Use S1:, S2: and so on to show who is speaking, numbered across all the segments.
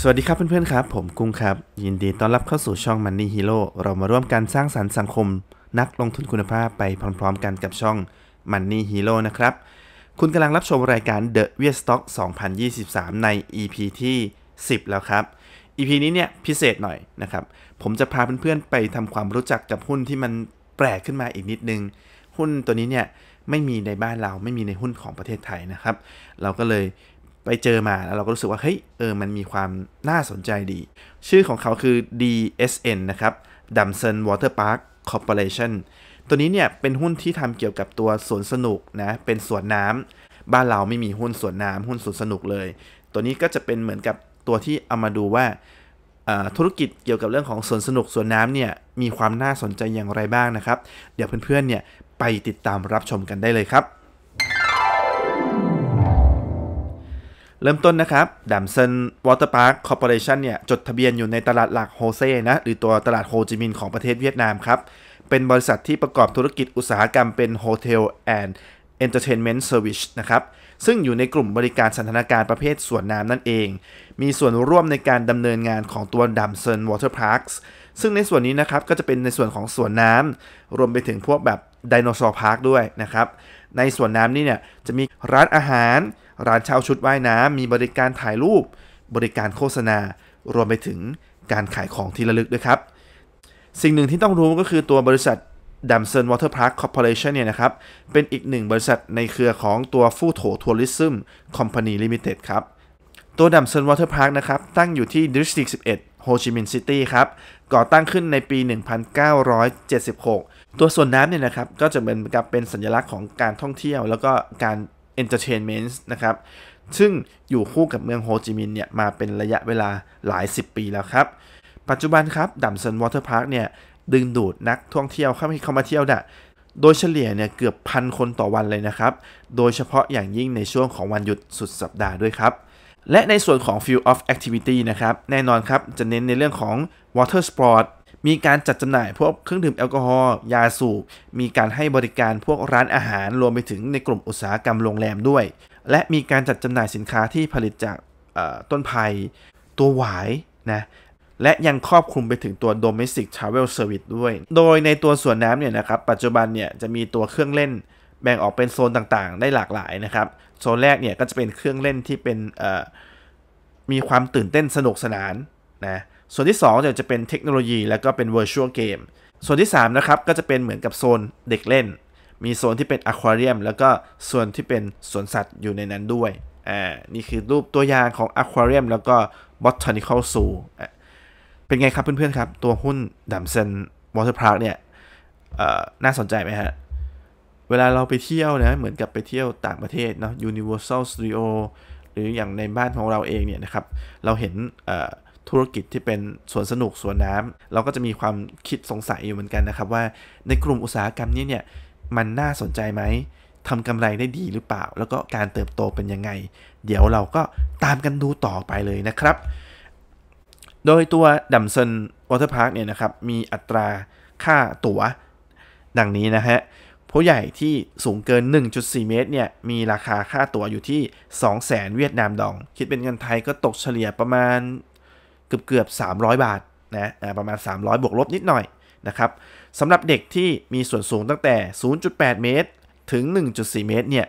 S1: สวัสดีครับเพื่อนๆครับ ผมกุ้งครับ ยินดีต้อนรับเข้าสู่ช่อง Money Hero เรามาร่วมกันสร้างสรรค์สังคมนักลงทุนคุณภาพไปพร้อมๆกันกับช่อง Money Hero นะครับ คุณกำลังรับชมรายการ The w e s t o c k 2023 ใน EP ที่ 10 แล้วครับ EP นี้เนี่ยพิเศษหน่อยนะครับ ผมจะพาเพื่อนๆไปทำความรู้จักกับหุ้นที่มันแปลกขึ้นมาอีกนิดนึง หุ้นตัวนี้เนี่ยไม่มีในบ้านเราไม่มีในหุ้นของประเทศไทยนะครับ เราก็เลยไปเจอมาแล้วเราก็รู้สึกว่าเฮ้ยเออมันมีความน่าสนใจดี ชื่อของเขาคือ DSN นะครับ Damson Water Park Corporation ตัวนี้เนี่ย เป็นหุ้นที่ทำเกี่ยวกับตัวสวนสนุกนะ เป็นสวนน้ำบ้านเราไม่มีหุ้นสวนน้ำหุ้นสวนสนุกเลย ตัวนี้ก็จะเป็นเหมือนกับตัวที่เอามาดูว่า ธุรกิจเกี่ยวกับเรื่องของสวนสนุกสวนน้ำเนี่ยมีความน่าสนใจอย่างไรบ้างนะครับ เดี๋ยวเพื่อนๆเนี่ยไปติดตามรับชมกันได้เลยครับเริ่มต้นนะครับดัมเซนวอเตอร์พาร์คคอร์ปอเรชันเนี่ยจดทะเบียนอยู่ในตลาดหลักโฮเซ่นะหรือตัวตลาดโฮจิมินห์ของประเทศเวียดนามครับ เป็นบริษัทที่ประกอบธุรกิจอุตสาหกรรมเป็นโฮเทลแอนด์เอนเตอร์เทนเมนต์เซอร์วิสนะครับซึ่งอยู่ในกลุ่มบริการสันทนาการประเภทสวนน้ำนั่นเอง มีส่วนร่วมในการดำเนินงานของตัวดัมเซนวอเตอร์พาร์คซึ่งในส่วนนี้นะครับก็จะเป็นในส่วนของสวนน้ำรวมไปถึงพวกแบบไดโนเสาร์พาร์คด้วยนะครับในสวนน้ำนี่เนี่ยจะมีร้านอาหารร้านเช่าชุดว่ายน้ำมีบริการถ่ายรูปบริการโฆษณารวมไปถึงการขายของที่ระลึกด้วยครับสิ่งหนึ่งที่ต้องรู้ก็คือตัวบริษัทดัมเซนวอเตอร์พาร์คคอร์ปอเรชันเนี่ยนะครับเป็นอีกหนึ่งบริษัทในเครือของตัวฟูโถทัวริซึมคอมพานีลิมิเต็ดครับตัวดัมเซนวอเตอร์พาร์คนะครับตั้งอยู่ที่ดิสตริก11โฮจิมินห์ซิตี้ครับก่อตั้งขึ้นในปี 1976 ตัวส่วนน้ำเนี่ยนะครับก็จะเป็นกับเป็นสัญลักษณ์ของการท่องเที่ยวแล้วก็การเอนเตอร์เทนเมนต์นะครับ ซึ่งอยู่คู่กับเมืองโฮจิมินห์เนี่ยมาเป็นระยะเวลาหลาย10 ปีแล้วครับ ปัจจุบันครับดัมซันวอเตอร์พาร์คเนี่ย ดึงดูดนักท่องเที่ยวเข้ามาเข้ามาเที่ยวนะ่ะ โดยเฉลี่ยเนี่ยเกือบพันคนต่อวันเลยนะครับ โดยเฉพาะอย่างยิ่งในช่วงของวันหยุดสุดสัปดาห์ด้วยครับ และในส่วนของ Field of Activity นะครับแน่นอนครับจะเน้นในเรื่องของ Water Sport มีการจัดจำหน่ายพวกเครื่องดื่มแอลกอฮอล์ยาสูบมีการให้บริการพวกร้านอาหารรวมไปถึงในกลุ่มอุตสาหกรรมโรงแรมด้วย และมีการจัดจำหน่ายสินค้าที่ผลิตจากต้นไผ่ตัวหวายนะและยังครอบคลุมไปถึงตัว domestic travel service ด้วย โดยในตัวสวนน้ำเนี่ยนะครับปัจจุบันเนี่ยจะมีตัวเครื่องเล่นแบ่งออกเป็นโซนต่างๆ ได้หลากหลายนะครับโซนแรกเนี่ยก็จะเป็นเครื่องเล่นที่เป็นมีความตื่นเต้นสนุกสนานนะส่วนที่2จะจะเป็นเทคโนโลยีแล้วก็เป็นเวอร์ชวลเกมส่วนที่3นะครับ ก็จะเป็นเหมือนกับโซนเด็กเล่น มีโซนที่เป็นอะควาเรียมแล้วก็ส่วนที่เป็นสวนสัตว์อยู่ในนั้นด้วยอ่านี่คือรูปตัวอย่างของอะควาเรียมแล้วก็บอท a น i ค a ล z ูเป็นไงครับเพื่อนๆครับ ตัวหุ้นดัมเซนวอเตอร์พาร์คเนี่ยน่าสนใจไหมฮะ เวลาเราไปเที่ยวนะเหมือนกับไปเที่ยวต่างประเทศเนาะ Universal Studio หรืออย่างในบ้านของเราเองเนี่ยนะครับเราเห็นธุรกิจที่เป็นสวนสนุกสวนน้ำ เราก็จะมีความคิดสงสัยอยู่เหมือนกันนะครับว่าในกลุ่มอุตสาหกรรมนี้เนี่ย มันน่าสนใจไหมทำกำไรได้ดีหรือเปล่า แล้วก็การเติบโตเป็นยังไง เดี๋ยวเราก็ตามกันดูต่อไปเลยนะครับ โดยตัวดัมเซนวอเตอร์พาร์คเนี่ยนะครับ มีอัตราค่าตั๋วดังนี้นะฮะ ผู้ใหญ่ที่สูงเกิน 1.4 เมตรเนี่ย มีราคาค่าตั๋วอยู่ที่ 2 0 0 0 0 0 เวียดนามดอง คิดเป็นเงินไทยก็ตกเฉลี่ยประมาณเกือบเกือบ 300 บาทนะประมาณ 300บวกลบนิดหน่อยนะครับสำหรับเด็กที่มีส่วนสูงตั้งแต่ 0.8 เมตร ถึง 1.4 เมตรเนี่ย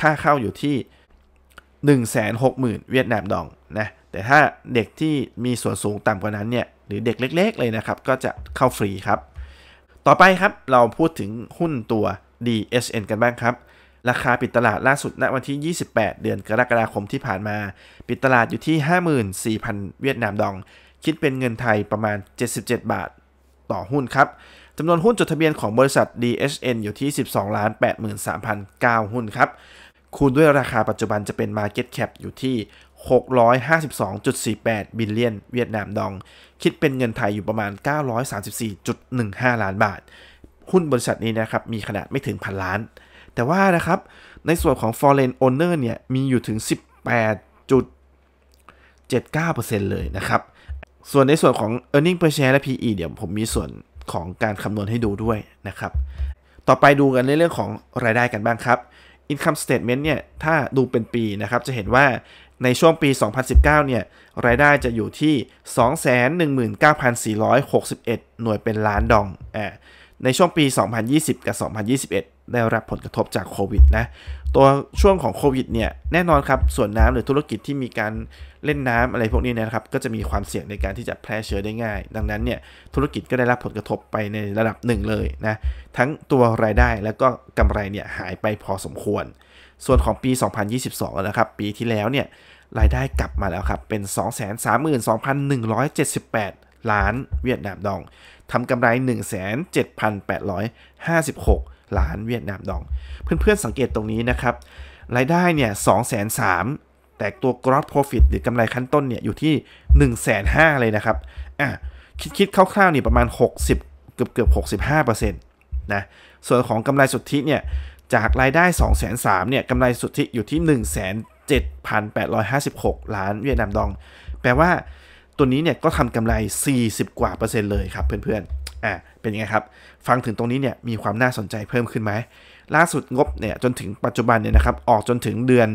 S1: ค่าเข้าอยู่ที่ 160,000 เวียดนามดองนะแต่ถ้าเด็กที่มีส่วนสูงต่ำกว่านั้นเนี่ยหรือเด็กเล็กๆเลยนะครับ ก็จะเข้าฟรีครับ ต่อไปครับเราพูดถึงหุ้นตัว DSN กันบ้างครับราคาปิดตลาดล่าสุดณวันที่ 28 เดือนกรกฎาคมที่ผ่านมา ปิดตลาดอยู่ที่ 54,000 เวียดนามดอง คิดเป็นเงินไทยประมาณ 77 บาท ต่อหุ้นครับ จำนวนหุ้นจดทะเบียนของบริษัท DHN อยู่ที่ 12ล้าน83,009หุ้นครับ คูณด้วยราคาปัจจุบันจะเป็น Market Cap อยู่ที่ 652.48 บิลเลียน เวียดนามดอง คิดเป็นเงินไทยอยู่ประมาณ 934.15 ล้านบาท หุ้นบริษัทนี้นะครับมีขนาดไม่ถึงพันล้านแต่ว่านะครับในส่วนของ foreign owner เนี่ย มีอยู่ถึง 18.79%เลยนะครับ ส่วนในส่วนของ e a r n i n g per share และ PE เดี๋ยว ผมมีส่วนของการคำนวณให้ดูด้วยนะครับ ต่อไปดูกันในเรื่องของรายได้กันบ้างครับ income statement เนี่ย ถ้าดูเป็นปีนะครับ จะเห็นว่าในช่วงปี 2019 เนี่ย รายได้จะอยู่ที่ 219,461 หน่วยเป็นล้านดองอในช่วงปี 2020 กับ 2021ได้รับผลกระทบจากโควิดนะ ตัวช่วงของโควิดเนี่ย แน่นอนครับ ส่วนน้ำหรือธุรกิจที่มีการเล่นน้ำอะไรพวกนี้นะครับ ก็จะมีความเสี่ยงในการที่จะแพร่เชื้อได้ง่าย ดังนั้นเนี่ย ธุรกิจก็ได้รับผลกระทบไปในระดับหนึ่งเลยนะ ทั้งตัวรายได้แล้วก็กำไรเนี่ยหายไปพอสมควร ส่วนของปี 2022นะครับ ปีที่แล้วเนี่ย รายได้กลับมาแล้วครับ เป็น 232,178 ล้านเวียดนามดองทำกำไร1,7856ล้านเวียดนามดอง เพื่อนๆ สังเกตตรงนี้นะครับ รายได้เนี่ยสองแสนสามแต่ตัว gross profit หรือกำไรขั้นต้นเนี่ย อยู่ที่1นึ่งแสนห้าเลยนะครับอ่ะคิดๆคร่าวๆเนี่ยประมาณ 60 เกือบเกือบหกสิบห้าเปอร์เซ็นต์นะส่วนของกำไรสุทธิเนี่ย จากรายได้2องแสนสามเนี่ยกำไรสุทธิอยู่ที่1นึ่งแสนเจ็ดพันแปดร้อยห้าสิบหกล้านเวียดนามดอง แปลว่าตัวนี้เนี่ยก็ทำกำไร 40 กว่าเปอร์เซ็นต์เลยครับเพื่อนๆอ่าเป็นยังไงครับ ฟังถึงตรงนี้เนี่ยมีความน่าสนใจเพิ่มขึ้นไหม ล่าสุดงบเนี่ยจนถึงปัจจุบันเนี่ยนะครับออกจนถึงเดือน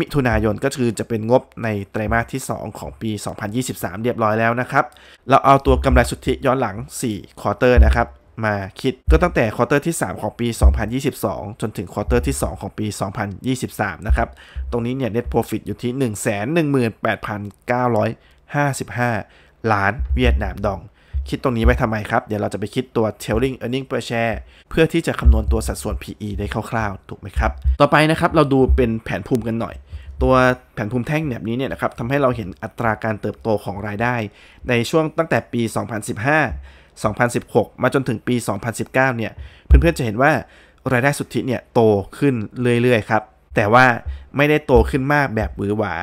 S1: มิถุนายนก็คือจะเป็นงบในไตรมาสที่ 2 ของปี 2023 เรียบร้อยแล้วนะครับ เราเอาตัวกำไรสุทธิย้อนหลัง 4ควอเตอร์นะครับมาคิดก็ตั้งแต่ควอเตอร์ที่ 3 ของปี 2022 จนถึงควอเตอร์ที่ 2 ของปี 2023นะครับ ตรงนี้เนี่ย net profit อยู่ที่ 118,955 ล้านเวียดนามดองคิดตรงนี้ไว้ทำไมครับเดี๋ยวเราจะไปคิดตัว trailing earning per share เพื่อที่จะคำนวณตัวสัดส่วน PE ได้คร่าวๆ ถูกไหมครับ ต่อไปนะครับ เราดูเป็นแผนภูมิกันหน่อย ตัวแผนภูมิแท่งแบบนี้เนี่ยนะครับทำให้เราเห็นอัตราการเติบโตของรายได้ ในช่วงตั้งแต่ปี 2015 2016 มาจนถึงปี 2019 เนี่ยเพื่อนๆจะเห็นว่ารายได้สุทธิเนี่ย โตขึ้นเรื่อยๆ ครับแต่ว่าไม่ได้โตขึ้นมากแบบหวือหวา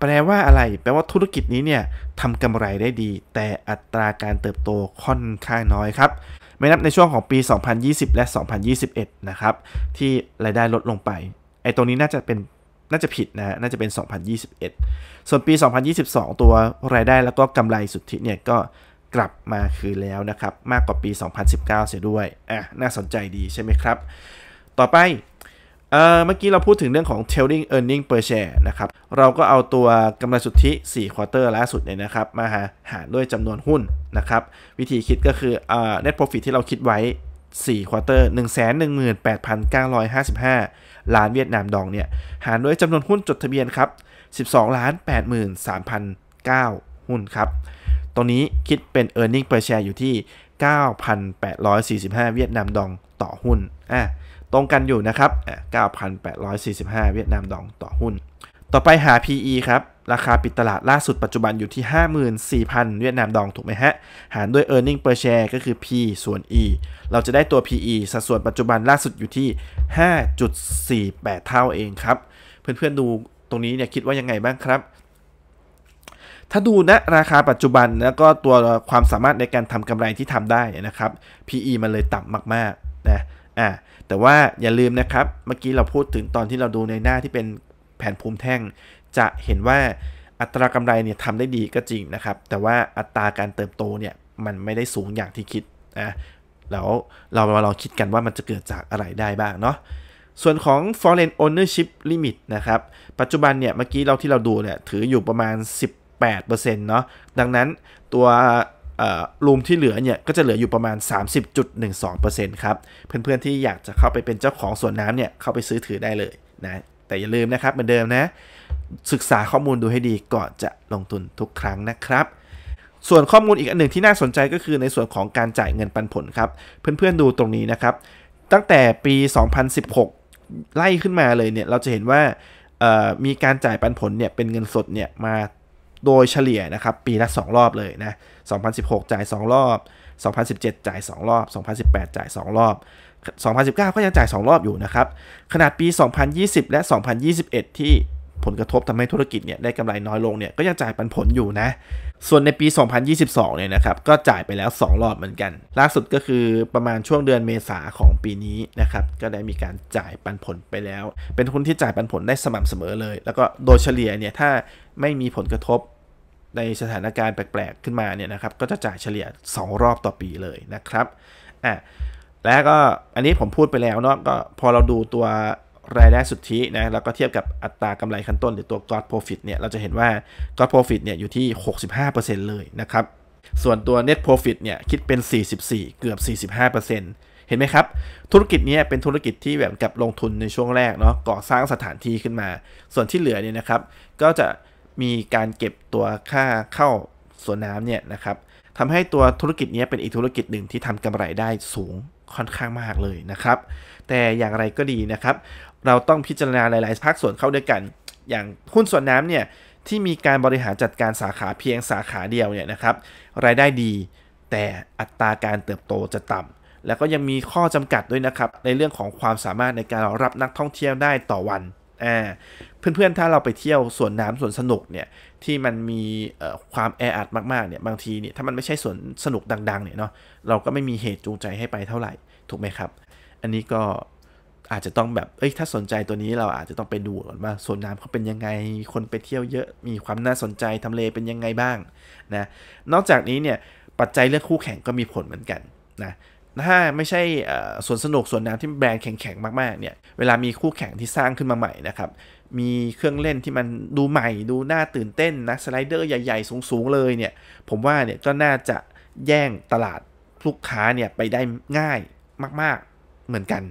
S1: แปลว่าอะไร แปลว่าธุรกิจนี้เนี่ยทำกำไรได้ดี แต่อัตราการเติบโตค่อนข้างน้อยครับ ไม่นับในช่วงของปี 2020 และ 2021 นะครับ ที่รายได้ลดลงไป ไอ้ตรงนี้น่าจะเป็น น่าจะผิดนะน่าจะเป็น 2021 ส่วนปี 2022 ตัวรายได้แล้วก็กำไรสุทธิเนี่ยก็กลับมาคือแล้วนะครับ มากกว่าปี 2019 เสียด้วย อ่ะ น่าสนใจดีใช่ไหมครับ ต่อไปเมื่อกี้เราพูดถึงเรื่องของ trailing earning per share นะครับ เราก็เอาตัวกำไรสุทธิ 4 ควอเตอร์ล่าสุดเนี่ยนะครับมาหาหารด้วยจำนวนหุ้นนะครับ วิธีคิดก็คือเอ่อ net profit ที่เราคิดไว้ 4ควอเตอร์118,955 ล้านเวียดนามดองเนี่ย หารด้วยจำนวนหุ้นจดทะเบียนครับ 12ล้าน83,009 หุ้นครับ ตรงนี้คิดเป็น earning per share อยู่ที่ 9,845 เวียดนามดองต่อหุ้น อ่ะตรงกันอยู่นะครับ 9,845 เวียดนามดองต่อหุ้น ต่อไปหา PE ครับ ราคาปิดตลาดล่าสุดปัจจุบันอยู่ที่ 54,000 เวียดนามดองถูกไหมฮะ หารด้วย e a r n i n g per share ก็คือ P ส่วน E เราจะได้ตัว PE สัดส่วนปัจจุบันล่าสุดอยู่ที่ 5.48 เท่าเองครับ เพื่อนๆดูตรงนี้เนี่ยคิดว่ายังไงบ้างครับ ถ้าดูณนะราคาปัจจุบันแล้วก็ตัวความสามารถในการทำกำไรที่ทำได้นะครับ PE มันเลยต่ำมากๆนะ อ่าแต่ว่าอย่าลืมนะครับเมื่อกี้เราพูดถึงตอนที่เราดูในหน้าที่เป็นแผนภูมิแท่ง จะเห็นว่าอัตรากำไรเนี่ยทำได้ดีก็จริงนะครับแต่ว่าอัตราการเติบโตเนี่ยมันไม่ได้สูงอย่างที่คิดนะแล้วเรามาลองคิดกันว่ามันจะเกิดจากอะไรได้บ้างเนาะส่วนของ foreign ownership limit นะครับปัจจุบันเนี่ยเมื่อกี้เราที่เราดูเนี่ยถืออยู่ประมาณ 18%เนาะดังนั้นตัวรูมที่เหลือเนี่ยก็จะเหลืออยู่ประมาณ 30.12%ครับเพื่อนๆที่อยากจะเข้าไปเป็นเจ้าของสวนน้ำเนี่ยเข้าไปซื้อถือได้เลยนะแต่อย่าลืมนะครับ เหมือนเดิมนะศึกษาข้อมูลดูให้ดีก่อนจะลงทุนทุกครั้งนะครับ ส่วนข้อมูลอีกอันหนึ่งที่น่าสนใจก็คือในส่วนของการจ่ายเงินปันผลครับเพื่อนๆดูตรงนี้นะครับ ตั้งแต่ปี 2016 ไล่ขึ้นมาเลยเนี่ยเราจะเห็นว่ามีการจ่ายปันผลเนี่ยเป็นเงินสดเนี่ยมาโดยเฉลี่ยนะครับ ปีละ2รอบเลยนะ2016 จ่าย 2 รอบ 2017 จ่าย 2 รอบ 2018 จ่าย 2 รอบ 2019 ก็ยังจ่าย 2 รอบอยู่นะครับ ขนาดปี 2020 และ 2021 ที่ผลกระทบทำให้ธุรกิจเนี่ยได้กำไรน้อยลงเนี่ย ก็ยังจ่ายปันผลอยู่นะ ส่วนในปี 2022 เนี่ยนะครับ ก็จ่ายไปแล้ว 2 รอบเหมือนกัน ล่าสุดก็คือประมาณช่วงเดือนเมษาของปีนี้นะครับ ก็ได้มีการจ่ายปันผลไปแล้ว เป็นหุ้นที่จ่ายปันผลได้สม่ำเสมอเลย แล้วก็โดยเฉลี่ยเนี่ยถ้าไม่มีผลกระทบในสถานการณ์แปลกๆ ขึ้นมาเนี่ยนะครับก็จะจ่ายเฉลี่ย2รอบต่อปีเลยนะครับอ่ะแล้วก็อันนี้ผมพูดไปแล้วเนาะก็พอเราดูตัวรายได้สุทธินะแล้วก็เทียบกับอัตรากำไรขั้นต้น หรือตัว g r o โป profit เนี่ยเราจะเห็นว่า gross profit เนี่ยอยู่ที่ 65%เลยนะครับ ส่วนตัว net profit เนี่ยคิดเป็น 44 เกือบ 45%เห็นไหมครับ ธุรกิจนี้เป็นธุรกิจที่แบบกับลงทุนในช่วงแรกเนาะก่อสร้างสถานที่ขึ้นมา ส่วนที่เหลือเนี่ยนะครับ ก็จะมีการเก็บตัวค่าเข้าสวนน้ำเนี่ยนะครับทำให้ตัวธุรกิจนี้เป็นอีกธุรกิจหนึ่งที่ทำกำไรได้สูงค่อนข้างมากเลยนะครับ แต่อย่างไรก็ดีนะครับ เราต้องพิจารณาหลายๆ ภาคส่วนเข้าด้วยกัน อย่างหุ้นส่วนน้ำเนี่ยที่มีการบริหารจัดการสาขาเพียงสาขาเดียวเนี่ยนะครับ รายได้ดี แต่อัตราการเติบโตจะต่ำแล้วก็ยังมีข้อจำกัดด้วยนะครับในเรื่องของความสามารถในการรับนักท่องเที่ยวได้ต่อวันอ่าเพื่อน ๆ ถ้าเราไปเที่ยวสวนน้ำสวนสนุกเนี่ย ที่มันมีความแออัดมาก ๆ เนี่ยบางทีเนี่ยถ้ามันไม่ใช่สวนสนุกดังๆ เนี่ยเนาะเราก็ไม่มีเหตุจูงใจให้ไปเท่าไหร่ถูกไหมครับ อันนี้ก็อาจจะต้องแบบเอ้ยถ้าสนใจตัวนี้เราอาจจะต้องไปดูก่อนว่าสวนน้ำเขาเป็นยังไงมีคนไปเที่ยวเยอะมีความน่าสนใจทำเลเป็นยังไงบ้างนะนอกจากนี้เนี่ยปัจจัยเรื่องคู่แข่งก็มีผลเหมือนกันนะถ้าไม่ใช่สวนสนุกสวนน้ำที่แบรนด์แข็งๆ มากๆ เนี่ย เวลามีคู่แข่ง ที่สร้างขึ้นมาใหม่นะครับมีเครื่องเล่นที่มันดูใหม่ดูน่าตื่นเต้นนะสไลเดอร์ใหญ่ๆ สูงๆ เลยเนี่ย ผมว่าเนี่ยก็น่าจะแย่งตลาดลูกค้าเนี่ยไปได้ง่ายมากๆเหมือนกัน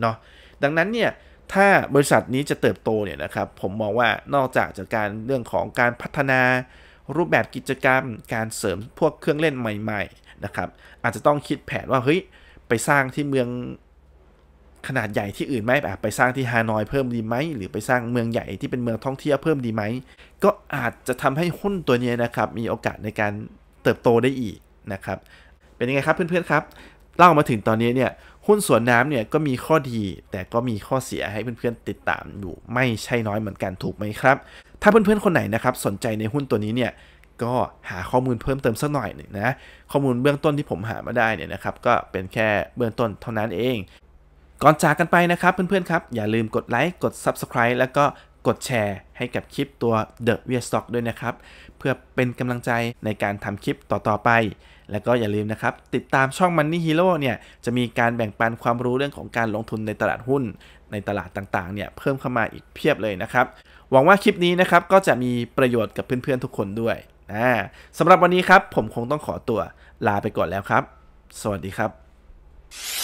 S1: เนาะดังนั้นเนี่ยถ้าบริษัทนี้จะเติบโตเนี่ยนะครับผมมองว่านอกจากจากการเรื่องของการพัฒนารูปแบบกิจกรรมการเสริมพวกเครื่องเล่นใหม่ๆนะครับอาจจะต้องคิดแผนว่าเฮ้ยไปสร้างที่เมืองขนาดใหญ่ที่อื่นไหมแบบไปสร้างที่ฮานอยเพิ่มดีไหม หรือไปสร้างเมืองใหญ่ที่เป็นเมืองท่องเที่ยวเพิ่มดีไหม ก็อาจจะทำให้หุ้นตัวนี้นะครับมีโอกาสในการเติบโตได้อีกนะครับ เป็นยังไงครับเพื่อนๆครับเล่ามาถึงตอนนี้เนี่ยหุ้นสวนน้ำเนี่ยก็มีข้อดีแต่ก็มีข้อเสียให้เพื่อนๆติดตามอยู่ไม่ใช่น้อยเหมือนกันถูกไหมครับถ้าเพื่อนๆคนไหนนะครับสนใจในหุ้นตัวนี้เนี่ยก็หาข้อมูลเพิ่มเติมสักหน่อยหนึ่งนะข้อมูลเบื้องต้นที่ผมหามาได้เนี่ยนะครับก็เป็นแค่เบื้องต้นเท่านั้นเองก่อนจากกันไปนะครับเพื่อนๆครับอย่าลืมกดไลค์กด Subscribe แล้วก็กดแชร์ให้กับคลิปตัว The w e a r Stock ด้วยนะครับ เพื่อเป็นกำลังใจในการทำคลิปต่อๆไป แล้วก็อย่าลืมนะครับ ติดตามช่อง Money Hero เนี่ยจะมีการแบ่งปันความรู้เรื่องของการลงทุนในตลาดหุ้นในตลาดต่างๆเนี่ยเพิ่มเข้ามาอีกเพียบเลยนะครับ หวังว่าคลิปนี้นะครับก็จะมีประโยชน์กับเพื่อนๆทุกคนด้วยนะสำหรับวันนี้ครับผมคงต้องขอตัวลาไปก่อนแล้วครับสวัสดีครับ